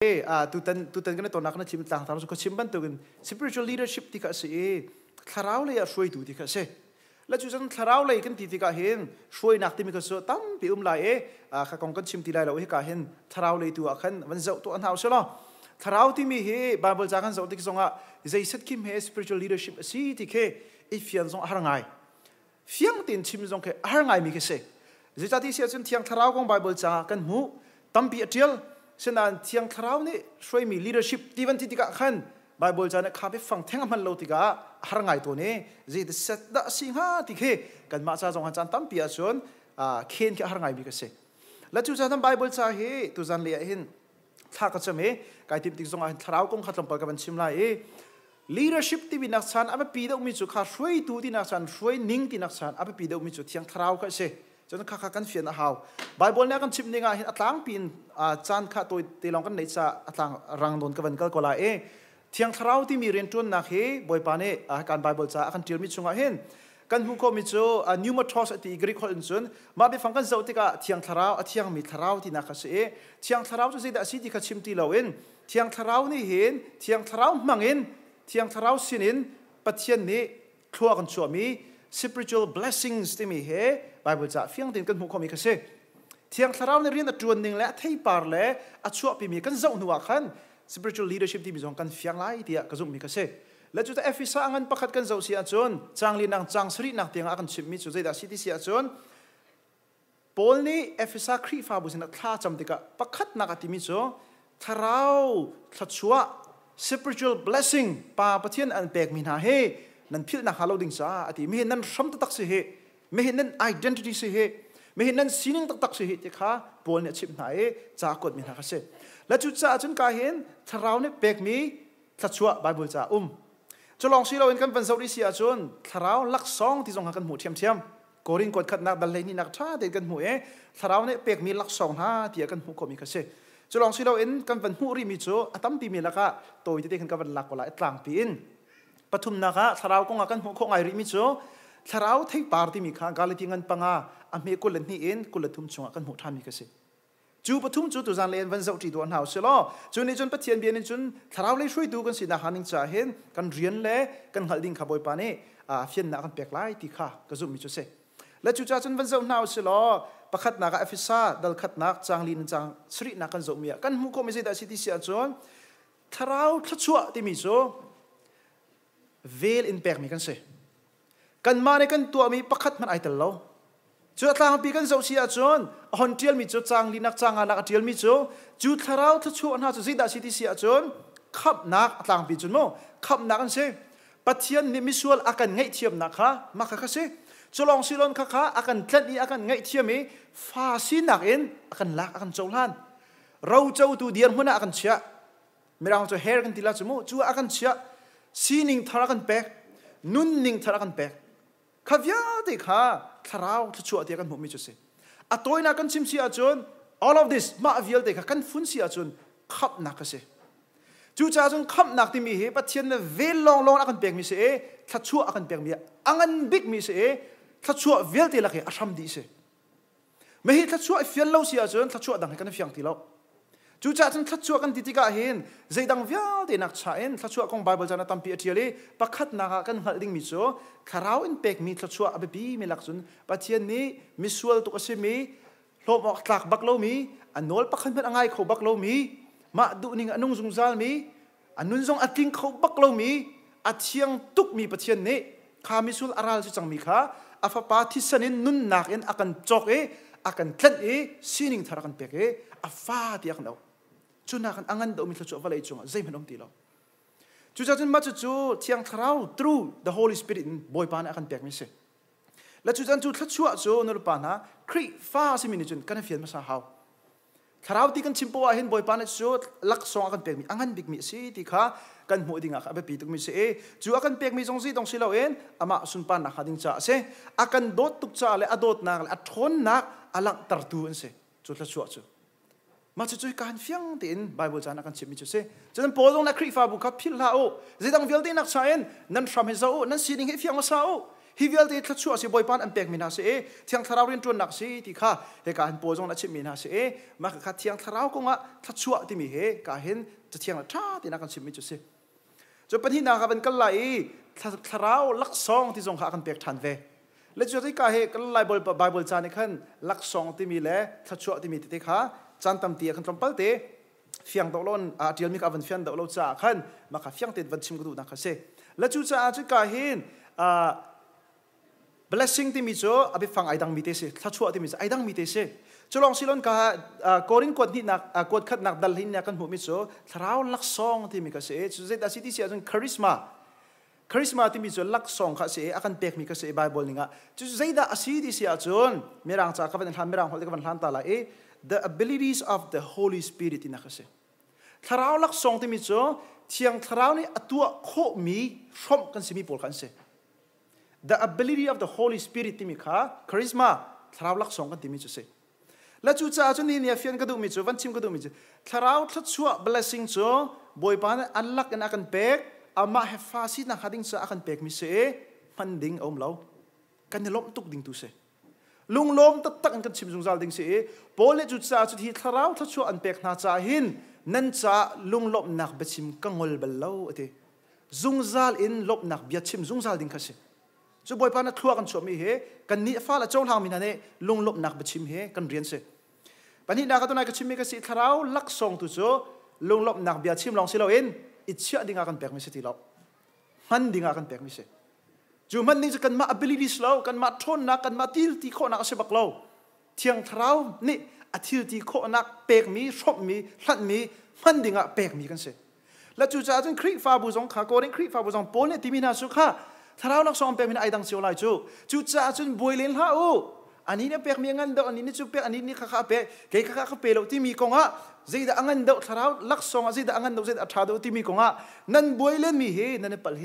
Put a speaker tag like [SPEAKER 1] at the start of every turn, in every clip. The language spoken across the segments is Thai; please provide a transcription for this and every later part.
[SPEAKER 1] e eh, a ah, tu tan tu tan kana tonak na chim tang tang ko chim ban tugin spiritual leadership ti ka se e eh, tharau le a shroi tu ti ka se la chu chan tharau le kan ti ti ka hen shroi nak ti mi ka so tam pi um lai e eh, a ah, kha kong kan chim ti lai lo he ka hen tharau le tu a khan wan zau tu an hau se lo tharau ti mi he bible ja kan zau ti zonga zai set kim he spiritual leadership si ti ke if yan zong har ngai fiang tin chim zong ke har ngai mi ke se zai ta ti se chen thiang tharau kong bible ja kan mu tam pi atial ฉะนั้นเที่ยงคราวนี้ช่วยมี leadership ที่วันที่ติกะขันไบเบิลจานะข้าไปฟังเทงมันเราติกะหางไงตัวนี้จีดเส็ดสิงห์ติเคกันมาซาจงหันจันตั้มเปียชนอ่าเคนแค่หางไงมีกันเสและจูจานั้นไบเบิลจาเฮตุกจันเลียหินถ้าก็จะมีกายทิมติกรงอันคราวกงขัดลำปกับันชิมไลเอ leadership ที่วินักชันอาไปปีเดอมีจุข้าช่วยตูที่นักชันช่วยนิ่งที่นักชันอาไปปีเดอมีจุเที่ยงคราวก็ตจนข้ากันเฟียนอาหาไบเบิลเนี่ยกันชิมนีห็นอัตลังปีนอาจารย์ข้าตัวตีลองกันในชาอัตลังรังโดนกันก็กลาเอเที่ยงทราวที่มีเรียนทุนนักเฮบอยปานเออการไบเบิลจะอาการเทียนมิชงอาเห็นกันฮุกมิจูอนิวมาทอสติกรีกอลอินซุนมาไปฟังกันเจ้าติกะที่ยงทราวที่ยงมีทราวที่นักเสียที่ยงทราวจะสิ่งใดสิ่งที่ข้าชิมตีเราเองเที่ยงทราวนี่เห็นที่ยงทราวมังเองเที่ยงทราวสินินปัจเจียนี้ทัวกันชัวมี spiritual blessings ที่มีเฮไบเบิลจะเฟียงตินกันหูคมีกันเสเทียงสาราวในเรียนตัวหนึ่งและที่ปาร์เลอัจฉริยะมีกันเจ้าหนัวขันสปิริตชัลลีดเดอร์ชิพที่มีสองกันเฟียงไล่ที่กระซุ่มมีกันเสและจุดเอฟฟิซางันประคัดกันเจ้าเสียจนจางลีนังจางสรีนักเตียงอักันชิมมิจุดใจดัชที่เสียจนปอลนี่เอฟฟิซาครีฟาบุษนักท่าจำติกะประคัดนักติมิจงทาราวทัดชัวสปิริตชัลบล e ส s i n ปาปเทียนอันเปกมินาเฮนั่นพิลนักฮาโลดิงซาอาทิมีนั่นรมตักเสิเฮไม่เห็นนั่น identity สิเหไม่เห็นนั่นสิ่งต่าตักสิเหติค่ะบอลเนี่ยชิบหหนจากกดมีนักเสและจุดจ้าจนกายเห็นทาราวเนี่ยเป็กมีทัดชัวไบเบิลจ้าอุ้มจะลองสิเราเห็นกันเป็นซาอุดิเซียจนทาราวลักซองที่ทรงหากันหมู่เทียมเทียมกอริงกดขัดนักดันเลยนี่นักท่าเด็กกันหมู่เอทาราวเนี่ยเป็กมีลักซองหาเตียกันหมู่ก็มีกันเสจะลองสิเราเห็นกันเป็นหูริมิจูอตั้มปีมีละก็ตัวที่เด็กกันกันเป็นหลักกว่าหลายตรางปีนปฐุมนะคะทาราวก็งากันหมู่คงไอริมิจูทราวไทยปาร์ติมีข้ากาลติงันปังอาอเมกุลนี่เอ็นกุลทุมชงกันหมดทานมีกสิจูปทุมจูตุจันเลนวันเสาร์จีดวนหาวเสลอจูนี่จนปะเทียนเบียนจนทราวเลยช่วยดูกันสินะฮันิงจ่าเห็นกันเรียนเล่กันหัดดิ้งขบวยปานี่อาเฟียนนักกันเปียกไล่ตีข้ากระซุ่มมีจุเซและจูจ้าจนวันเสาร์หาวเสลอประคัดนักอฟิซาดัลคัดนักจางลินจางสรีนักกันจงเมียกันมุกโกไม่ใช่แต่สิทธิเสียจนทราวทัชชัวที่มีจูเวลอินเปียกมีกันเซกันมาในกันตัวมีประคัดมันไอตลอดจุดทางปีกันเจ้าเสียจนฮอนเทียลมีจุดจางลินักจางอาลักเทียลมีจุดจุดทาราวทุชวนหาจุดสิดาสิที่เสียจนขับนักทางปีจนโมขับนักกันเสปัจเจียนมีมิสวลอาการไงเทียมนักฮะมาค่ะค่ะเสจลองสิลอนค่ะค่ะอาการเคล็ดนี้อาการไงเทียมีฟาสินักเอ็นอาการลักอาการโจลันเราเจ้าตัวเดียนหัวหน้าอาการเชียไม่เราจะเฮรกันทีละจมูกจู่อาการเชียซีนิงทารักันแปกนุ่นนิงทารักันแปกข้าวิ่งเด็กฮะทาราวทุชัวเดียกันหมมีชื่อเสียงะตัวนักกันชิมเสียจน all of this มาวิ่งเด็กกันฟุ้นเสียจนขับนักเสียจูจ้าจนขับนักที่มีเหตุปัจเจียนเวลลองลองกันเปียงมีเสียอทุชัวกันเปียงมีอังันบิ๊กมีเสียอทุชัววิ่งเดีกละกเกอารมณ์ดีเสิไม่เหตุทุชัวเฟียลเล์เสียจนทุชัวดังให้กันเฟียงที่เรา chu cha chan thachu kan titika hin zeidang vial de nak cha en bible jana tampi atiali pakhat naga kan halding miso. cho kharau in pek mi thachu abe bi mi lakchun pathian misual to kase mi lom ok tak anol pakhan ban angai baklomi. ma du ning anung zung zal mi anun zong ating kho baklo mi athiang tuk mi pathian ni misul aral chu chang mi kha afa nun nakin akan chok akan kleni e, kan e. sining tarakan peke afa ti akan จุนักอังกันดอมิทลชัววะเลยจงอ่ะใจมันอมตีแล้วจุจ้าจุนมาจุจูเที่ยงทราว through the Holy Spirit นบอยปานอันเปียกมิเสและจุจันจุทลชัวจูนรปานะครีฟ้าสิมินิจุนกันเฟียนมาสาหาวทราวที่กันชิมปัวหินบอยปานจูลักสองอันเปียกมิอังกันบิกมิสิที่ข้ากันหัวดิ่งอ่ะับไปีตุกมิเสจูอันเปียกมิจงซีตรงสิลราเอ็นอามาสุนปานนักดิ่งจ้าเสอันโดดตุกจ้าเลยอดดนักเลยอดทนนักอลังตัดดูนเสจุทลชัวจูมาช่วยกันฟียงเดินไบเบิลจานักันชิมิจุเซจะนั้นปอดงนักครีฟาบุกับพิลาโอจะต้องิ่ลดีนักชายนั่นทำมห้เฮซานั่นสิ่งเฮ้ฟียงมาซาฮิเวลดีทัชชัวสิบอยปันอันเป็กมินาเซเที่ยงทราวเรียนจวนนักสิที่ข้าเหตุการณ์ปอดงนักชิมินาเซมาข้าที่ยงทราวกงะทัชชัวที่มีเหการเห็นจะทียงละท่าที่นักกันชิมิจุเซจะเป็นที่นารับเป็นกันไหลทราวลักซองที่ทรงข้ากันเป็กทันเวและจุดที่กาเหตุกันไหลบไบเบิลจานิขันลักซองที่มีและทัชชัวที่มีที่ข้า chantam tia kan tlompal te fiang dok lon a tial mi ka van fiang dok lo cha khan ma kha fiang te van chim gru na kha se la chu cha a chu ka hin a blessing ti mi cho abi fang ai dang mi te se thla chu ti mi ai dang mi te se chulong silon ka korin kot ni nak kot khat nak dal hin kan hu mi cho thrau lak song ti mi ka se chu zeta city si ajun charisma charisma ti mi chu lak song kha se akan pek mi ka se bible ninga chu zeda asidi si achun merang cha ka van han merang hol ka van han ta la e the abilities of the Holy Spirit in akase. Tharau lak song timi cho tiang tharau ni atua kho mi from kan simi pol kan se. The ability of the Holy Spirit timi kha charisma tharau lak song kan timi cho se. La chu cha chu ni ni afian ka du mi chu van chim ka du mi chu. Tharau thla chua blessing cho boy pan unlock na kan pek ama hefasi na khading sa akan pek mi se funding om lau. Kan lom tuk ding tu se. ลุงลมตักตักกันชิมซุงซาลดิงสีโปเลจุดซาจุดฮีทาราวทัชชวอันเปกนาจาหินนั่นจาลุงลบนักเบชิมกังวลเบลเอาอติซุงซาลอินลบนักบียชิมซุงซาลดิงคัสิจูบอยปานะทัวกันชวมีเฮกันนี้ฟ้าละเจ้าทางมินันเนลุงลบนักเบชิมเฮกันเรียนเสปันนี้นักตัวนายกชิมมีกสิทาราวลักซองตุโจลุงลบนักบียชิมลองสิเราอินอิจฉาดิงากันเปกมิสิติลบมันดิงากันเปกมิสิจูมันนี่จะกันมา a b i l i t y s เรากันมาทนนักกันมาทิลที่ขคนักเสบักเราเทียงเท้านี่อทิลที่ขคนักเปกมีชอบมีหลันมีมันดิงอะเปกมีกันเสแล้วจูจ่าจนครีฟาบุองขาโกนครีฟาบุองโปนเนี่ที่มีนาสุขาท้าเานักสองเปกมีไอดังเสียวไลจูจูจ่าจนบุยเลนฮาโออันนี้เนี่ยเปกมีงันเดออันนี้นี่จูเปกอันนี้นี่ข้าข้าเปกเกย์ข้าข้าเปกเราที่มีกองอะ zida angan do tharau laksong zida a ง g a n เ o z าเดอที่มีกองอะนั่นบุยเลนมีเฮนั่นเป a l เฮ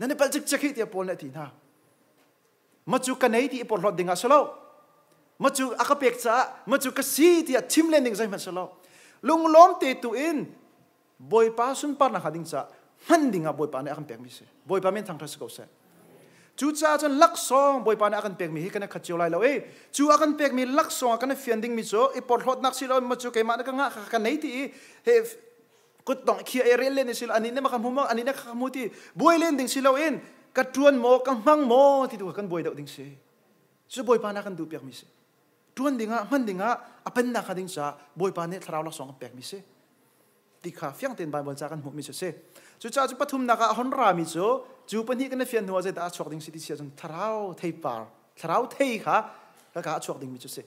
[SPEAKER 1] นั่นเป็นจิกจิกที่ปนเลยทีน่ะมาจูกันไหนที่ปนหลอดดิ่งอ่ะสโลมาจูอักเปียกจ้ามาจูกสีที่ทิมเลนดิ่งใจมันสโลลุงล้อมเตตุอินบอยป้าสุนปานะขัดิ่งจ้ามันดิ่งอ่ะบอยป้าเนี่ยอักเปียกมิเสบอยป้าเม่นทางทัศกุศลจูจ้าจนลักซองบอยป้าเนี่ยอักเปียกมิให้กันขัดเจียวไล่แล้วเอ้จูอักเปียกมิลักซองกันเฟียนดิ่งมิโซอีปนหลอดนักสิโลมาจูเกมันกันงะกันไหนที่เฮ้กุต้องเคียเอเรนเล่นสิลอันนี้เนี่ยมาคำพูดอันนี้เนี่ยคำพูดที่บวยเล่นดิ่งสิเราเองกรดจวนโมกังมังโมที่ตัวกันบวยเดาดิ่งสิจะบวยปานากันดูเปียกมิสิจวนดิ่งอ่ะมันดิ่งอ่ะอเป็นนักดิ่ง้าบวยปานเนี่ยทราวละสองเปียกมิสิติขาเฟียงเต็นบานบนจากกันหมดมิสิเสจุจ้าจุปทุมนักฮอนรามิจูจูปนี่กันเฟียนหัวใจตาชกดิ่งสิติเสียจนทราวเทปาร์ทราวเทค่ะแล้วก็ชกดิ่งมิสิส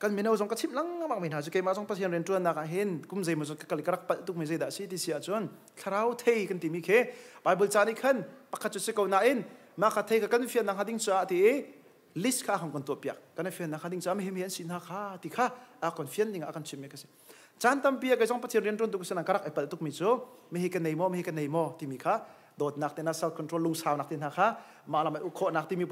[SPEAKER 1] กันมีนาวงก็ชิมลังมากมีนาสุเกมาสองพัฒนัเรียนจวนนักเห็นกุมใจมุสก็กลิกรักปัตตุกมีใจดัชสีดิเสียจวนคราวเทยกันติมีเคไบเบิลจานิขันปักขจุสกเอาหน้าอินมาขคาเทยก็กันฟียนักดิ้งจ้าที่เอลิสค่ะของคนตัวเปียกกันฟียนนักดิ้งจ้าไม่ห็นเห็นสินหาค่ะที่ค่ะอาคนฟียนนิ่งอาคนชิมเมกสิจันตัมเปียกไอสองพัฒนัเรียนจวนตุกสนังกรักปัตตุกมีโจไม่ห็กันในโมไม่ห็กันในโมทีมีค่ะโดดนักเตนอัศว์คอนโทรลลุงสาวนักเตนนะา่ขนมอ่ะที่ิ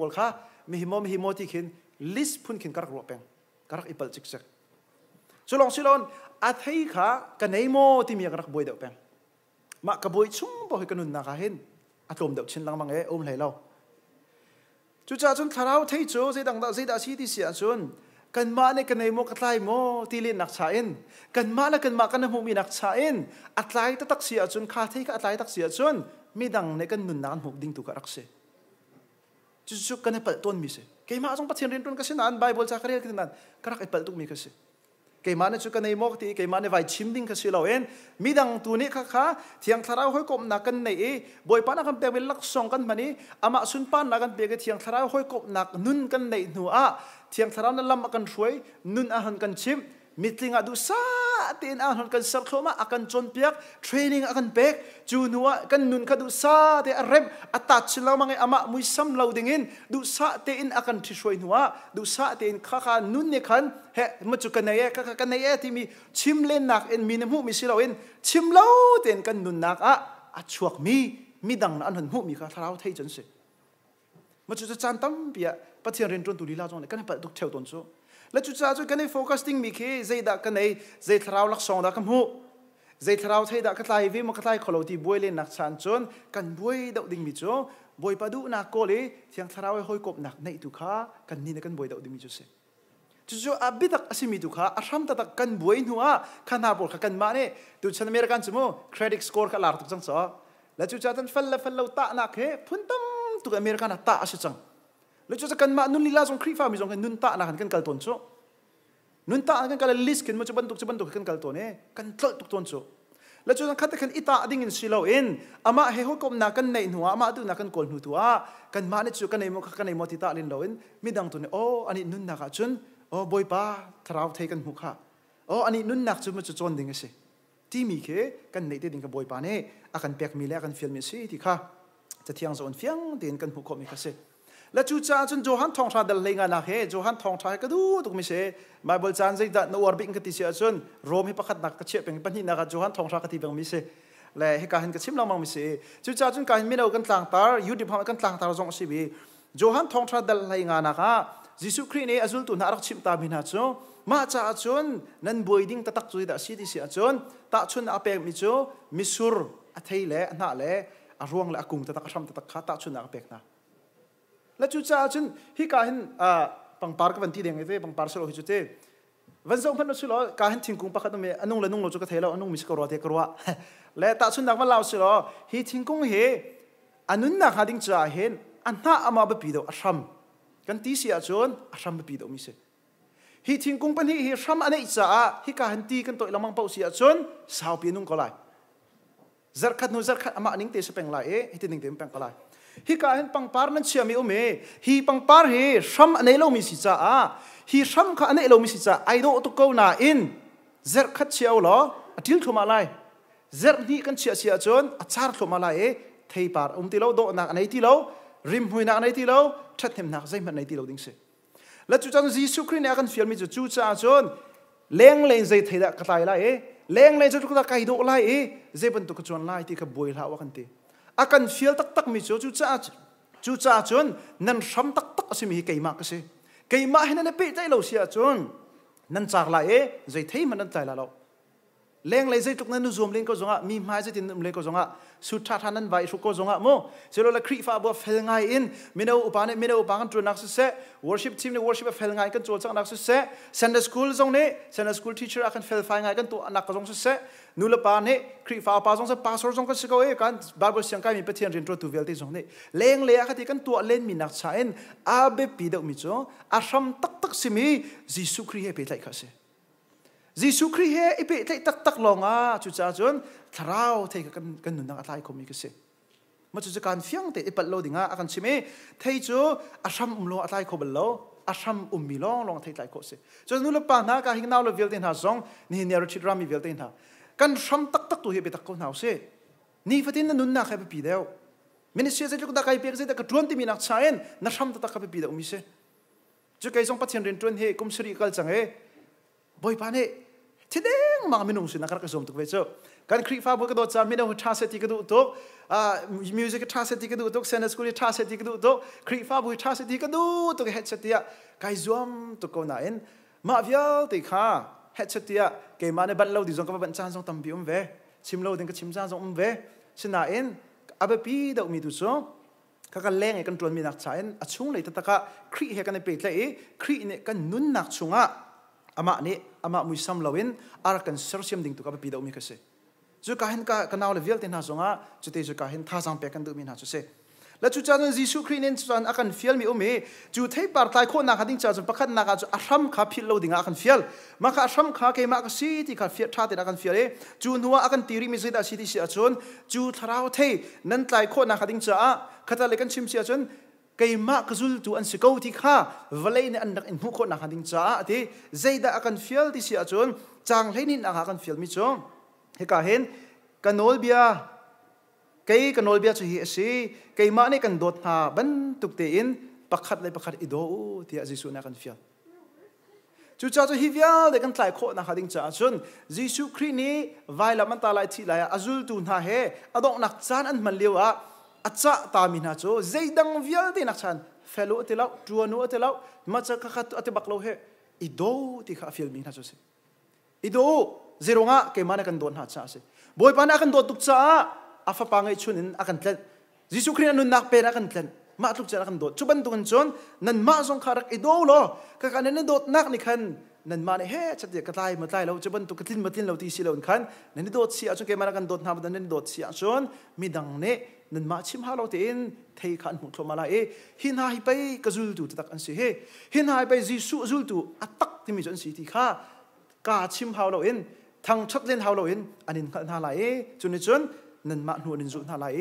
[SPEAKER 1] กรัก karak ipal chik chak sulong silon athei kha kanei mo ti mi karak boi deu peng ma ka boi chung bo hi kanun na kha hin atlom deu chin lang mang e om lai lo chu cha chun tharau thei chu se dang da se da si ti sia chun kan ma ne kan mo katlai mo ti lin nak chain kan ma la kan ma kan mu mi nak chain atlai ta tak sia chun kha thei ka atlai tak sia chun mi dang ne kan nun nan huk ding tu ka rak se chu chu kan pa ton mi se Kay ma asong patsin rin ron kasi naan Bible sa karil kitinan. Karak ipaltog mi kasi. Kay mane chuka nei mok ti kay mane vai chimding kasi lawen midang tuni ka ka tiang tharau hoi kom na kan nei boy pa na kan pe lak song kan mani ama sun pa na kan pe ke tiang tharau hoi kom nak nun kan nei nu a tiang tharau na lam kan shui nun a han kan chim meeting a du sa tin an hon kan sal khoma akan chon piak training akan pek chu nuwa kan nun kha du sa te a rem ata chila mangai ama mui sam lo ding in du sa te in akan thi shoi nuwa du sa te in kha kha nun ne khan he ma chu kan ye kha kha kan ye ti mi chim len nak en mi ne mu mi silo in chim lo ten kan nun nak a a chuak mi mi dang an hon mu mi kha tharau thai chen se ma chu chan tam pia pathian ren ton tu lila jong le kan pa duk theu ton chu แลวจุดจ้าจุดกันในโฟกัสติ้งมีคือใจดักกันในใจเทราวลักสองดักกันหูใจเทราวี่้ดักกันไลวิมกันไล่ขลุ่ยที่บวยเล่นนักชันจนกันบวยดอกดิ่งมีจ้บบวยปะดูนักโกลีเที่ยังเทราวห้อยกบหนักในตุขากันนี่กันบวยดอกดิ่งมีจ้เสจุดจู่อาบิตักอสิมีตุขาอารมณตักกันบวยนัวขนาบอลกันมาเนี่ยตุชันเมริกันสมอเครดิตสกอร์กันลาตุกจังสอและจู่จ้าตันฟัลละฟัลละตัะนักเฮพุ่นตั้มตุกอเมริกันตักอสิจังล้วจะกันมานุนลีลาสงครีฟ้ามีสงกันนุนตาหนันกันกัลตนโซนุนตากันกัลลิสกันมันจะบันทุกจะบันทุกกันกัลตนเอีกันเตลตุกตนโซแล้วจะคัดกันอิตาดิ่งอินสิลาวินอามาเฮโฮกอมนักันในหัวอามาตุนักันกอลหัวตัวกันมาเนจูกันในมุกกันในมติตาลินลาวินมีดังตุนโออันนี้นุนนักจุนโอ้บอยป้าทราวเทกันหุกฮะโอ้อันนี้นุนนักจุนมันจะจนดิ่งสิที่มีเคกันในที่ดิ่งกับบอยป้าเนี่ยอาการเปียกมีแล้วกันเฟียนมีสิที่ข้าจะเที่ยงโซนเฟียงเดินกันหุกคอมีกันสิและจูจ้าจนจูฮันทองชาเดลเลงานักเฮจูฮันทองชาก็ดูตุกมิเชมาบอลจานใจดัดนอวอร์บิงกติเชียจนโรมให้ประคตนักกระเชียเป็นปัญหาการฮันทองชากติเป็นมิเช่และให้การเห็นกระชิมลังมังมิเช่จูจ้าจนการเห็นไม่เอากันต่างตาอยู่ดีพามกันต่างตาจงสิบีโจฮันทองชาเดลเลงานักฮะยิสุครีเนอจุลตุนารักชิมตาบินาจูมาจ้าจนนั่นบวยดิ้งตะตักจุยดัาสิดิเชียจนตาจนอาเปกมิจูมิสุรอัทเฮเลน่าเลอรวงและกุงตะตักชั่มตะตักขาตาจนอาเปกนะ la chu cha chun hi ka hin a ah, pangpar ka vanti deng ve pangpar se lo hi chu te vẫn giống phân sư lo cả hình thiên cung bắt đầu mẹ anh nông là nông lo cho cái thế lo anh nông mình sẽ có thế có lẽ ta xuân đặc văn lao sư lo hi thiên cung he anh nung nạc hà đình trả hen anh na ama bị bị đâu asham gần tí xí chốn asham bị bị đâu mi sẽ hi thiên cung bên hi hi asham anh ấy trả hi cả hình tí gần tội làm mang bao xí chốn sao biến nung có lại zar khát nô zar ama anh tế sẽ bèn lai ấy e, hi thiên đình tế bèn có lại hi ka hen pangpar nan chiami ome um hi pangpar hi sham anei lo mi si cha a hi sham kha anei lo mi si cha ai do to ko na in zer khat chiao lo atil thuma lai zer ni kan chia chia chon achar thuma lai e thei par um ti lo do na anei ti lo rim hui na anei ti lo that them na zai man nei ti lo ding se la chu chan jisu khri ne kan fial mi chu chu cha chon leng leng zai thei da katai lai e leng leng chu ka kai do lai e zai ban to ka chon lai ti ka boi la wa kan ti a kan fial tak tak mi chu chu cha chu cha chun nan ram tak tak asimi hi keima ka se keima hena na pe tai lo sia chun nan chak la e zai thei man nan tai la lo leng lai zai tuk na nu zoom len ko zonga mi mai zai tin le ko zonga su tha tha nan vai su ko zonga mo se lo la kri fa bo fel ngai in mino upane mino upangan tu nak su se worship team ne worship fel ngai kan chol chang nak su se sunday school zong ne sunday school teacher akan fel fa ngai kan tu nak ko zong su se nu la pa ne kri fa pa zong se pastor zong kan su ko e kan bible siang kai mi pathian rin tu vel ti zong ne leng le kha ti kan tu len mi nak cha en abe pi do mi cho a sham tak tak simi jisu kri he pe lai kha se Giêsu Christ he i pe tlai tak tak long a chu cha chun tharau thei ka kan kan nun a thai khomi ka se ma chu kan fiang te i pat lo dinga a kan chime thei chu a ram um lo a thai khobal lo a ram um mi long long thei thai ko se chu nu lo pa na ka hing naw lo vel ten ha song ni ne ro chit ram mi vel ten ha kan ram tak tak tu he be tak ko naw se ni fatin na nun na kha pe pi deu ministry se chu da kai pe se da ka tuan ti mi nak chaen na ram ta ta ka pe pi deu mi se chu kai song pathian ren tuan he kum sri kal chang he boy pa ne ทีเด้งมาไม่นุ่งสินะครับกระทรวงตุกเวชการครีฟ้าบกระโดดจาไม่ได้หุ่นท่าเซติกระดูตกมิวสิกท่าเซติกระดูตกเซนสกุลีท่าเซติกระดูตกครีฟ้าบุท่าเซติกระดูตกเฮดเซติยะไกซวมตุกโกนาเอ็นมาวิลติค่ะเฮดเซติยะเกมาในบันเลาดิจงกับบันจานจงตัมบิอุมเวชิมเลาดิงกับชิมจานจงอุมเวชนาเอ็นอาเบปีดอกมีตุซงข้ากันแรงไอ้กันตรวจมีนักใช้อัดชุ่งเลยตะตะกะครีเฮกันในเปิดเลยครีเนี่ยกันนุ่นนักชุ่งอ่ะ ama ni ama mui sam lawin ar consortium ding tu ka pida umi kase zu ka hen ka kanaw le vial ten ha zonga chute zu ka hen tha jang pe kan du min ha chu se la chu chan zi su krin en chuan a kan fial mi umi chu thei par tai kho na ka ding cha zu pakhat na ka chu aram kha phil lo ding a kan fial ma kha aram kha ke ma ka si ti kha fial tha ten a kan fial e chu nuwa a kan ti ri mi zida si ti si a chun chu tharaw thei nan tlai kho na ka ding cha a khata le kan chim si a chun cây ma cái zul tu an si câu thì kha vlei ne an nak in mu ko na hading cha ti zeida akan fiel ti si a chun chang lein na ha kan fiel mi chung he ka hen kanol bia cây kanol bia chu hi si cây mạ ne kan dot ha ban tuk te in pakhat le pakhat i do ti a jisu na kan fiel chú cha cho hi vial để căn lại khổ na hading cha chun jisu khri ni vai lam ta lại thi lại azul tu na he adong nak chan an man liwa acha ta mi na cho zeidang vial te nak chan felo te lau tuanu te lau ma cha kha tu ate baklo he i do ti kha fil mi na cho se i do zero nga ke mana kan don ha cha se boy pa na kan do tuk cha afa pa ngai chun in akan tlan jisu khrin anun nak pe na kan tlan ma tuk cha kan do chuban tu kan chon nan ma zong kha rak i do lo ka kan ne dot nak ni khan nan ma ne he chat de katlai matlai lo chuban tu katlin matlin lo ti si lo kan nan dot si a chun ke mana kan dot na ba nan dot si a chon mi dang ne นันมาชิมฮาเราเตนเทขันมุทมาลาเอหินหายไปกระจุลตูตักอันสิเฮหินหายไปจีสุจุลตูอัตักที่มีจันสีที่ข้ากาชิมฮาเราเองทางชักเล่นฮาเราเองอันนี้ขันฮาลาเอจุนจุนนันมาหนูนินจุนฮาลาเอ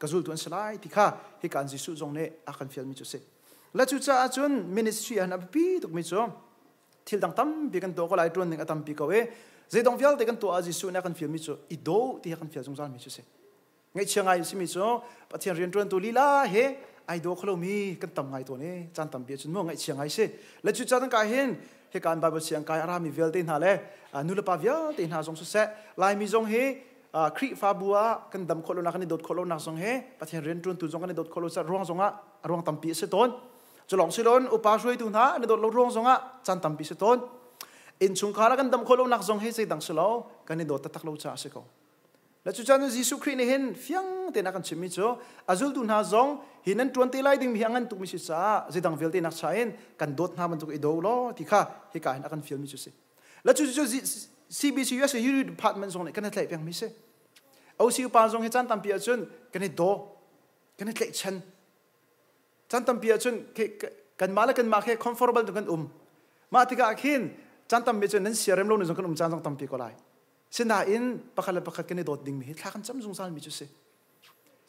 [SPEAKER 1] กระจุลตูอันสลายที่ข้าเฮการจีสุจงเนอาคันฟิลมิจุสิและจุจ้าจุนมินิสทรีอันอภิตุกมิจุทิลดังตั้มเบียกันตัวก็ไล่ตรวนึงอัตัมปีกเวเจดองฟิลเตกันตัวอาจิสุนักันฟิลมิจุอีโดที่กันฟิลจงจานมิจุเซงเชียงไอ้สิมิจงปัจเจียนเรียนตัวลีลาเฮไอ้ดูเขาเรามีกันต่ำไงตัวนี้จันต่ำเบียชนมั่งไอ้เชียงไอ้สิแล้วจุดจันทร์กายเห็นเหตุการณ์บาบเชียงกายอารามีเวลเตินฮาเลยนุลปาวิยาเตินฮาทรงสุเสลายมีทรงเฮครีฟาบัวกันต่ำโคลนักนี่ดดโคลนักทรงเฮปัจเจียนเรียนตัวตุลทงกันนี่ดดโคลนักร่วงทรงอ่ะร่วงต่ำเบียสิต้นจะลองสิล้นอุปาช่วยตุนหาเนี่ยดดลร่วงทรงอ่ะจันต่ำเบียสิต้นอินชุนคาระกันตำโคลนักทรงเฮสิดังสิล้อกันนี่ดดตะตักลูกชาสิโกและวจุดจันทร์ยิสุครินเห็นฟังเตนักันชิมิจ้ออาจุลตุนฮาจองหินันตวนตีไลดิมีอันตุมิชิซาจิตังเวลเตนักชายนกันดดน้ำมันตุกอิีโดโลที่ข้าเฮกาเห็นกันฟิลมิชิซีและวจุดจันทร์ซีบีซียูเอสยูริดพาร์ตเมนต์ส่งเนยกันเหตุเพียงมิเซเอาซิวปานส่งเหตฮจันตั้มพิอาจุนกันเหตุโดกันเหล็กชันจันตั้มพิอาจุนกันมาแล้กันมาแค่คอ m ฟอร์ a บ l ลตุกันอุ้มมาที่กาอัเห็นจันตั้มพิอาจุนนั้นเสียเริ่มลงในส่งกันอุ้มจันซองตั้มพิก็ไลสินาอินปะคัลปะคัดกันในโดดดิ่งมีทักันจำจงซานมีจุสิ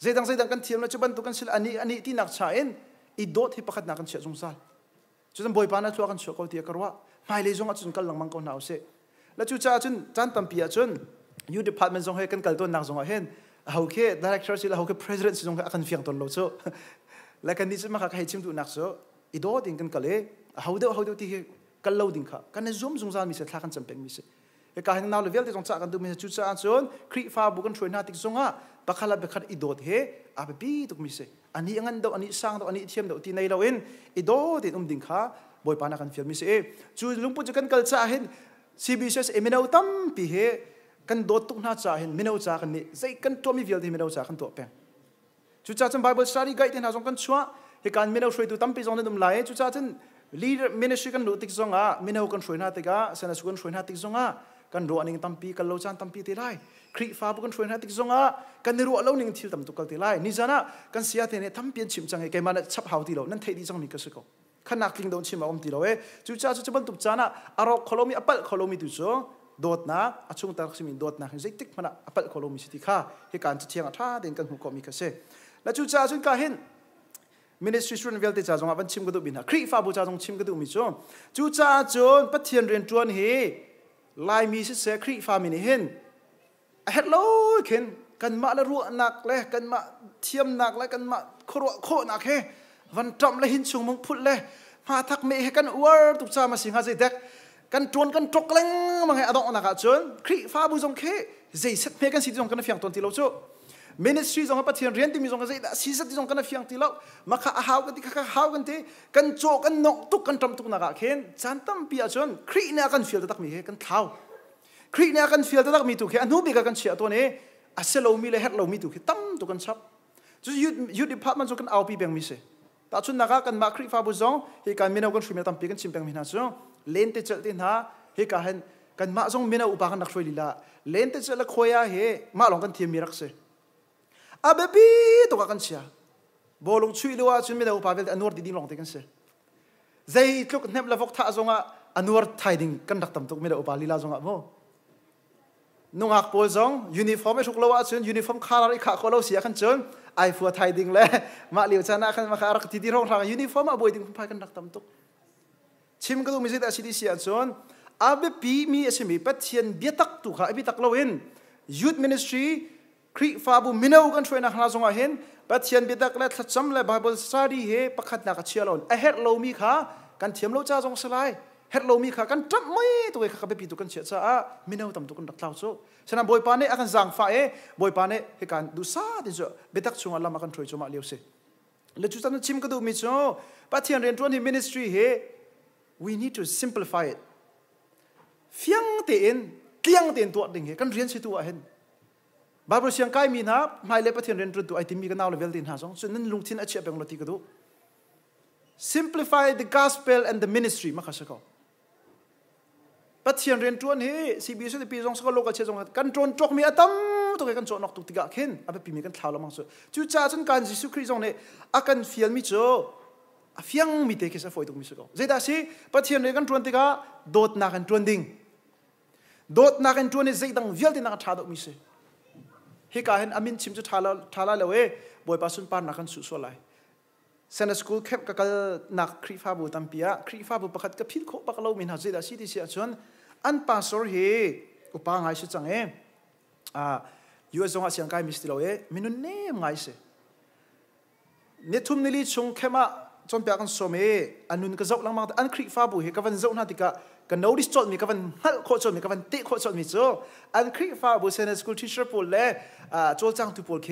[SPEAKER 1] เจดังเจดังกันเทียมแลจุบันตุกันสิลอันนี้อันนี้ที่นักชาเอ็นอีโดดที่ปะคัดนักันเชียจงซานจุดนนั้บอยปานะทัวกันชียเขาเตียกรัวไม่เลยจงอัจุนกันหลังมังกรหนาวเสแล้วจุดจ้าจุนจันตัมปียจุนยูดีพาร์ตเมนต์จงให้กันกัลตัวนักจงเห็นเอาเคดีเรคเตอร์สิแล้วเอาเคประธานสิจงกันเฟียงตัวเราโซแล้วกันนี้จะมาค่ะให้ชิมตุนักโซอีโดดดิ่งกันกันเลยเอาเดียวเอาเดียวที่กันเล่ดิ่งข้ากันใน zoom จงซานมีเสทากันจำเป็นมีเส e ka heng nau le vel te chongcha kan du mi chu cha an chon kri fa bu kan throina tik zonga pakhala bekhat idot he abe bi tuk mi se ani angan do ani sang do ani thiam do ti nei lo in idot in um ding kha boy pana kan film mi se e chu lungpu chu kan kal cha hin cbcs emino tam pi he kan dot tuk na cha hin mino cha kan ni zai kan to mi vel di mino cha kan to pe chu cha chen bible study guide na jong kan chua he kan mino shroi tu tam pi jong na dum lai chu cha chen leader ministry kan lu tik zonga mino kan shroi na te ga sana su kan shroi na tik zonga kan ruwa ning tampi kan lo chan tampi ti lai khri fa bu kan thuen ha tik zonga kan ni ruwa lo ning thil tam tu kal ti lai ni jana kan sia te ne tham pian chim chang ke man chap hau ti lo nan thei di chang ni ka su ko khana kling don chim om ti lo e chu cha chu ban tup chana aro kholomi apal kholomi tu cho dot na achung tar khsim dot na hin tik mana apal kholomi si ti kha he kan chi thiang tha den kan hu ko mi ka se la chu cha chu ka hin ministry student velte cha zonga ban chim ka du bin ha khri fa bu cha zong chim ka du mi cho chu cha chon pathian ren tuan he ลายมีสิเสครีฟามินิเห็นเฮ็ดโลเข็นกันมาละรัวหนักเลยกันมาเทียมหนักเลยกันมาครัวโคหนักเฮวันจอมเลยหินชงมึงพุดเลยมาทักเมฆกันอวดตุกซามาสิงหาใจเด็กกันจวนกันตกเล้งมังให้อดองนักจนครีฟาบุจงเขใจเซ็ตเมฆกันสิจงกันเฟียงตอนที่เราโจ ministry zong pa thian rian ti mi zong zai da si sa ti zong kana fiang ti lau ma kha a hau ti kha hau kan te kan cho kan nok tu kan tam tu na ga khen chan tam pi a chon khri na kan fiel tak mi he kan thau khri na kan fiel tak mi tu khe anu bi ka kan sia to ne a se lo mi le het lo mi tu khe tam tu kan chap chu yu yu department zo kan au pi beng mi se ta chun na ga kan ma khri fa bu zong he kan mi na kan shumi tam pi kan chim beng mi na zo len te chel ti na he ka hen kan ma zong mi na u pa kan nak shoi lila len te chel khoya he ma long kan thiam mi rak se อาเบบีตัวกันเชียบอลงช่วยด้วช่ไม่ได้อุปาเวลอนุรดีดีลงตักันเชียใจทุกเนบล่าฟกท่าจงอาอนุรทายดิ่งกันดักตั้มตุกไม่ได้อุปาลีลาจงอาโมนุ่งหักโพจงยูนิฟอร์มไม่ถุกเลวช่ยูนิฟอร์มคาราลิกาโคเลาเสียกันจนไอฟัวทายดิ่งเลยมาเลียวชนะกันมาคาร์กทีดิงร้องร่างยูนิฟอร์มอ่ะบวยดิ่งพายกันดักตั้มตุกชิมกันตุอมิจิตอาชีพเสียจนอาเบบีมีเอาชีพเป็เชียนเบียตักตุกค่ะเบียตักเลวินยูทมินิสทรี khri fa bu mino kan thoi na khna zonga hen pathian bidak la lại cham la bible study he pakhat na ka chialon a hết lo mi kha kan thiam lo cha jong salai Hết lo mi kha kan tram mai to e kha ka pi tu kan che cha a mino tam tu lao raklau cho sana boy pa ne akan zang fa e boy pa ne he kan du sa de zo bidak chung ala ma kan thoi chuma leu se le chu tan chim ka du mi cho pathian ren tuan hi ministry he we need to simplify it fiang te in tiang te in tuat ding he kan rian si tu a บาบรูเซียงไกมีนะไม่เล็บประเทศเรียนรู้ดูไอติมีกันเอาเลเวลดินหาสงส่วนนั้นลุงทินอาชีพเป็นที่กระดู simplify the gospel and the ministry มาข้าศึกประเทศเรียนรู้นี่ซีบีซีสที่ปีสองสกโลกเชื่อสงกันจนจกมีอะตัมตัวกันจนนอกตุกติกาเข็นอาเป็นพีมีกันท้าวละมังสุจูจ้าจนการจิสุคริสต์เนี่ยอาการเฟียลมิจโอฟียงมีเตกิสฟอยตุกมิสุกเจดาสิประเทศเรียนกันจนติกะโดดนักกันจนดิ่งโดดนักกันจนเนี่ยเจดังเวลดินักท้าวมิสุ hi ka hen amin chim chu thala thala lawe boy pasun par nakan su so lai sen school khep ka kal nak khri fa bu tam pia khri fa bu pakhat ka phil kho pak lo min haji da si ti si achon an pastor he upa ngai si change a yu zong asian kai misti lawe minun ne ngai se ne thum nili chung khema chon pya kan so me anun ka zau lang ma an khri fa bu he ka van zau na tika กันโนดิสจดมีกันฮัลโคจดมีกันติโคจดมีจ้อันครีฟ้าบุษเนสกูลทิชเชอร์ปูเล่โจจังทุปูเค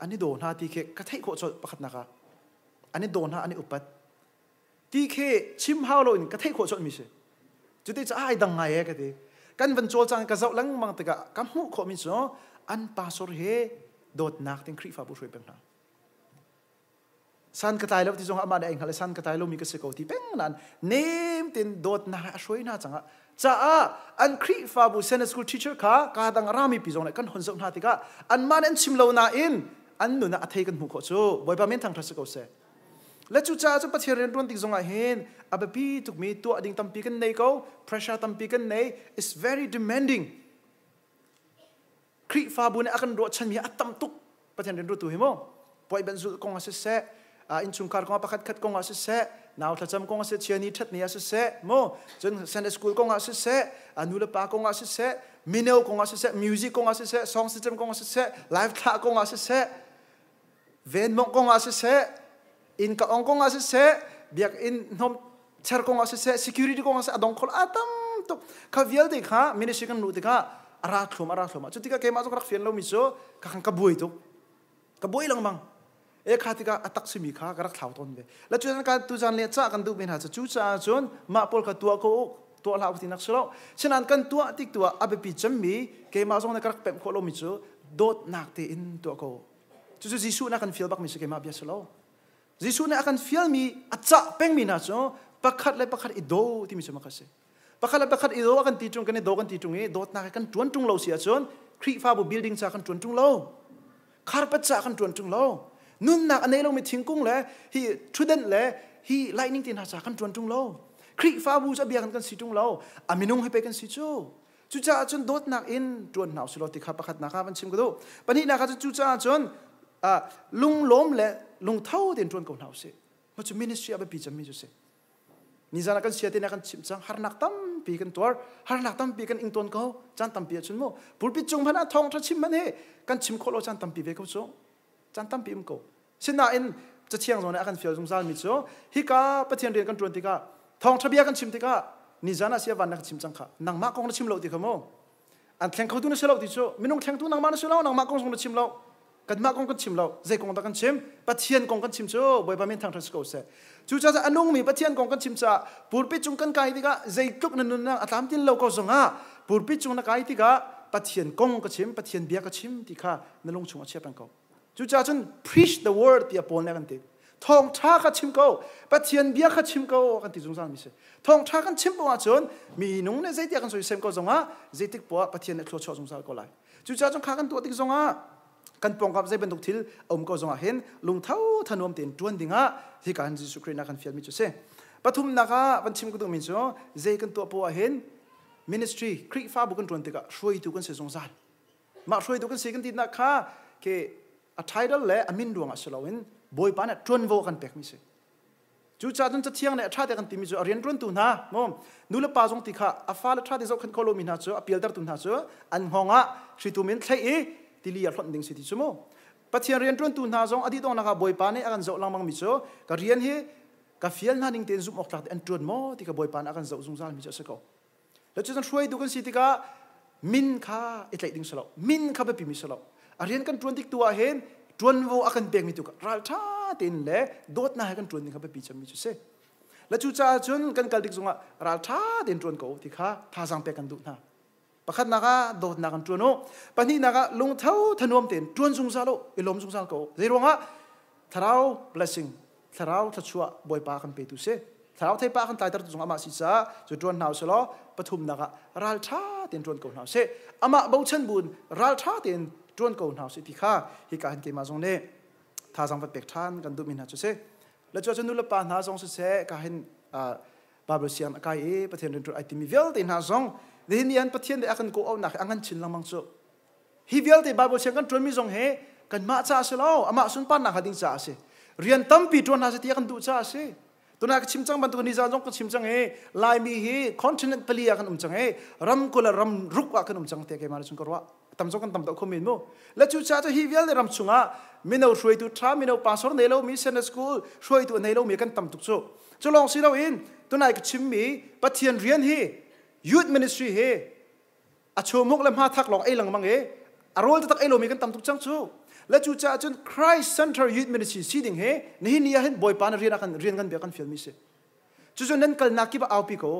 [SPEAKER 1] อันนี้โดนฮาทีเคกระทิโคจดประคัดนะคะอันนี้โดนฮาอันนี้อุปัตทีเคชิมฮาวโลอนกระเทยโคจดมีเชจุดที่จะไอ้ดังไงกันดีกันวันโจจังกระเจ้หลังมังตะกะกัมหุโคมิจ้อันปาสุรเฮโดดนักติงครีฟ้าบุษเวเป็นนะ san ka tai lo ti jong ama na eng hal san ka tai lo mi ka se ko ti peng lan nem tin dot na a shoi na changa cha a an khri fa bu sen school teacher ka ka dang rami pi jong kan hon jong na ti ka an man en chim lo na in an nu na a thei kan mu ko chu boi ba men thang thra se ko se le chu cha chu pathir ren ton ti jong a hen abe pi tuk mi tu ading tam pi kan nei ko pressure tam pi kan nei is very demanding khri fa bu ne akan ro chan mi atam tuk pathian ren ru tu himo poi ben zu kong ase se in chung chungkar konga pakhat khat konga se se naw thacham konga se chiani that ni ase se mo chen sunday school konga se se anula pa konga se se minel konga se se music konga se se song system konga se se live tha konga se se ven mong konga se se in ka ong konga se se biak in nom char konga se se security konga se adong khol atam to ka vial de kha ministry kan nu de kha ara thlum ara thlum chu tika ke ma zo krak fian lo mi zo ka khang ka bui to ka bui lang mang เอ๊ะข้าตี่ก็ตักสมีขาก็รักเท่าต้นเบแล้วจุดนั้นการตุจันเลี้ยจ้ากันดูเป็นหาจะจุจ้าจนมาปนกับตัวเขตัวลาวตินักสลาฉะนั้นกันตัวติดตัวอับปิจมีเกมาจงนักรักเป็มโคลมิจูโดดนักเตอินตัวเขาจุดจิสูนักกันฟิลบักมิสเกมาเบียสลาจิสูนักกันฟิลมีอัจฉะเป็งมีนะจ๊อปักขัดเลยปักขัดอีโดที่มิสมาคัสเซปักขัดเลยปักขัดอีโดกันตีจงกันเนี่ยโดกันตีจงเนี่ยโดดนักกันจวนจุงเลาเสียจนครีฟ้าบุบิลดิ้งจ้ากันจวนจงเราคาร์ปจจากันจวนจงเรานุ่นหนักอันนี้เราไม่ทิ้งกุ้งเลยฮีทุดันเลยฮีไลนิ่งตีนหาสากันจวนจุงเราครีฟ้าบูจะเบียกันกันสีจุงเราอามินุ่งให้ไปกันสีจูจุจ้าจนโดดหนักอินจวนหนาวสิโลติขับประคัดนักบันชิมก็ดูปนี้นักจุจ้าจนลุงล้มและลุงเท่าเดินจวนกับหนาวสิมันจะมินิสทรีอาไปปีจะมีจุสินี่จะนักันเสียที่นักันชิมจังฮาร์นักตั้มปีกันตัวฮาร์นักตั้มปีกันอิงตนเขาจันตั้มปีจุนโมปุลปิจงพนักทองทัชิมมันเฮกันชิมโคโลจันตั้มปีเวกุจงจันตั้มปีมก xin na in จะเชียงโซนอาการฟิลซุงซานมิโซฮิกาปะเทียนเรียนกันตรวนติกาทองทะเบียกันชิมติกานิจานาเสียวันนักชิมจังค่ะนางมากองนักชิมเหล่าติขโมอันแข่งเขาตุนเสียเหล่าติโซมินงแข่งตุนนางมาเสียเหล่านางมากองทรงนักชิมเหล่ากันมากองกันชิมเหล่าใจกองตะกันชิมปะเทียนกองกันชิมโซบอยปะเมนทางทัศกอเสจูจ้าจะอนุงมีปะเทียนกองกันชิมจ้าปูนปิจุงกันไก่ติกาใจกุกนันนันอัตามตินเหล่าก็สงอาปูนปิจุงนักไก่ติกาปะเทียนกองกันชิมปะเทียนเบียกันชิมติกานลงชงอาเชียเป็นกอจุจ้าจน preach the word ที่อพอลเนีกันติทองท้ากัดชิมเขาปัจเจียนเบียขัดชิมเขากันติจงสามิเสทองท้ากันชิมปัว่าจนมีนุ่งเนี่ยใจเดียกันสวยเซมก็จงอ่ะใจติกปัวปัจเจียนเนี่ยชโวชจงสามก็ไหลจุจ้าจงข้ากันตัวติกจงอ่ะกันปองกับใจเป็นทุกทิลอมก็จงอ่ะเห็นลุงเท้าทนอมเตียนจวนดิงอ่ะที่การจิสุครีนักันเฟียนมิจุเซปฐุมนาคาวันชิมกุตุมินโซใจกันตัวปัวเห็น ministry คริฟ้าบุกันจวนติกะช่วยทุกันเสียงสารมาช่วยทุกันเสียกันตินัค่เค a tidal le amin ruang a soloin boy pan a tron vo kan pek mi se chu cha chun cha thiang le tha te kan timi chu arian tron tu na mom nu le pa jong ti kha a fa le tha de zo kan kolo mi na chu a pial dar tu na chu an honga shri tu min thlai e tili a hlon ding si ti chu mo pa thiang rian tron tu na jong adi dong na ka boy pan ne akan zo lang mang mi chu ka rian he ka fiel na ning ten zum ok lak an tron mo ti ka boy pan akan zo zung zal mi chu se ko le chu chan shuai du kan si ti ka min kha itlai ding solo min kha ba pi mi solo เรียนกันตวนติกตัวเห็นตวนวัวกันเบงมีตุกรัลท่าเต็นเล่โดดน่าให้กันตวนนี่ครับไปปีชมิจุเซแล้วจูจ้าจนกันกลดิกสงะรัลท่าเต็นตวนกูที่ข้าท่าสังเปกันดุนะปะขัดนากโดดนากันตวนโอปนี่นากลงเท้าทนวมเต็นตวนสงสาโลอิลมสงสารกูเรื่องว่าทราว blessing ทราวทัชชัวบอยปากันไปตุเซทราวเทปากันตายตรตุงอามาสิซาจุดตรวนหนาวสโลอปฐุมนักรัลท่าเต็นตวนกูหนาวเซอามาบูชนบุญรัลท่าเต็นจวนกูนเอาสิที่ข้าฮิการเกมาจงเน่ท่าสังวัดเปกทานกันดูมินฮะจุเซแล้วจวนนุลปานหาจงสุเซการบาบลเซียนกายเอประเทศนั้นไอติมิเวลตินหาจงเดี๋ยวนี้อันประเทศเด็กกันกูเอาหนักอังกันชินลังมังสุฮิเวลติบาบลเซียนกันจวนมิจงเฮกันมาจ้าเสลาวอามาสุนปานนักดิ้งจ้าเสเรียนตั้มปีจวนหาเสที่กันดูจ้าเส tuna ka chimchang ban tu ni za jong ka chimchang he lai mi he continent pali akan umchang he ram kula ram ruk akan umchang te ke mar chung korwa tam zo kan tam to khomin mo la chu cha cho hi vial ram chunga mino shroi tu tra mino pasor nei lo mi sen school shroi tu nei lo mi kan tam tuk chu chu long si lo in tu nai ka chim mi pathian rian hi youth ministry hi a chu mok lam ha thak long ei lang mang e a rol tak ei lo mi kan tam tuk chang chu la chu cha chun christ center youth ministry si ding he ni ni hin boy pan rian kan rian kan be kan film mi se chu chu nan kal nakiba aupi ko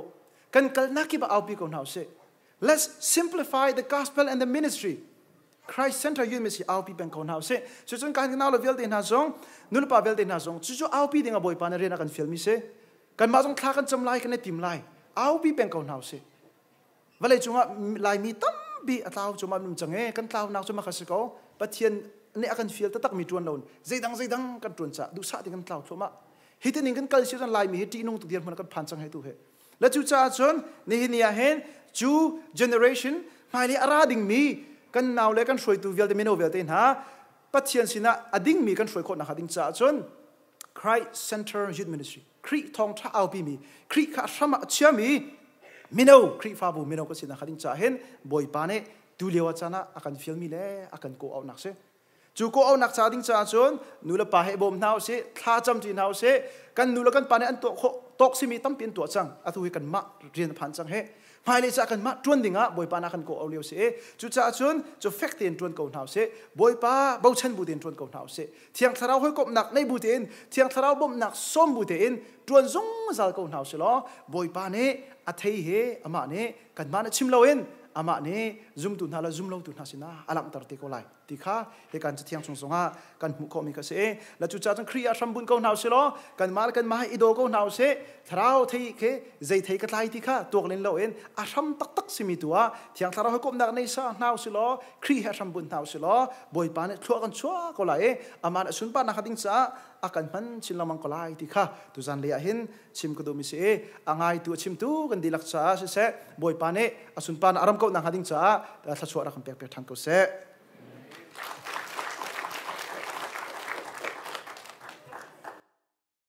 [SPEAKER 1] kan kal nakiba aupi ko nau se Let's simplify the gospel and the ministry. Christ center you misi au pi bangkon hau say. So chun kan na lo vel den ha zong pa vel den ha zong chu chu au pi ding a boy na kan film mi se kan ma zong thla kan cham lai kan tim lai au pi bangkon hau se vale chunga lai mi tam bi atlaw chuma num change kan tlaw na chuma khas ko pathian ne akan feel ta tak mi tuan non zeidang zeidang kan tuan cha du sa ti kan tlaw thoma hitening kan culture lai mi hiti nung tu dir man kan phan chang he tu he la chu cha chon ni hi nia hen จูเจเน a เรชันมาเลยอะไรดิ่งมีกันนาวเลยกันสวยตัวเวลเดมเโนเวลเดนฮะปัจเจียนสินะอดิ่งมีกันสวยคนนะคะดิ่งจ้าจน Christ Center Youth Ministry ครีทองท้าเอาบีมีครีข้าสมาเชื่อมีมิโนครีฟาบูมิโนก็สินะคะดิ่งจ้าเห็นบอยปานเนดูเลียวจานะอาการฟิลมีเล่อาการโกเอาหนักเสจูโกเอาหนักจ้าดิ้งจ้าจนนูละปาเหบ่มนาวเสท่าจำจีนาวเสกันนูละกันปานเนอันตัวโคตกสิมีตั้มเปลี่ยนตัวจังอทุกันมาเรียนผ่านจังเฮ mai le cha kan ma tuan dinga boi pa na kan ko olio se chu cha chun chu fek tin tuan ko nau se boi pa bo chen bu tin tuan ko nau se thiang tharau hoi kop nak nei bu tin thiang tharau bông nak som bu tin tuan zong zal ko nào se lo boi pa ne a thei he ama ne cần ma na chim lo in ama ne zoom tu na la zoom lo tu na sina alam tar ti ko lai ti kha he kan chi thiang chung songa kan mu ko mi ka se la chu cha chang k r i a sham bun ko nau se lo kan mal kan ma ido ko nau se thrao thei ke zai thei ka lai ti kha tok len lo en a sham tak tak simi tua thiang thara ho kom n a nei sa nau se lo k r i ha sham bun nau se lo boi pa ne thua kan chua ko lai aman sun pa na khading s a akan man chin lamang ko lai ti kha tu zan le hin chim ko do mi se angai tu chim tu kan dilak cha se se boi pa ne asun pa na aram ko na khading cha ta thla chuak na kham pek pek tham ko se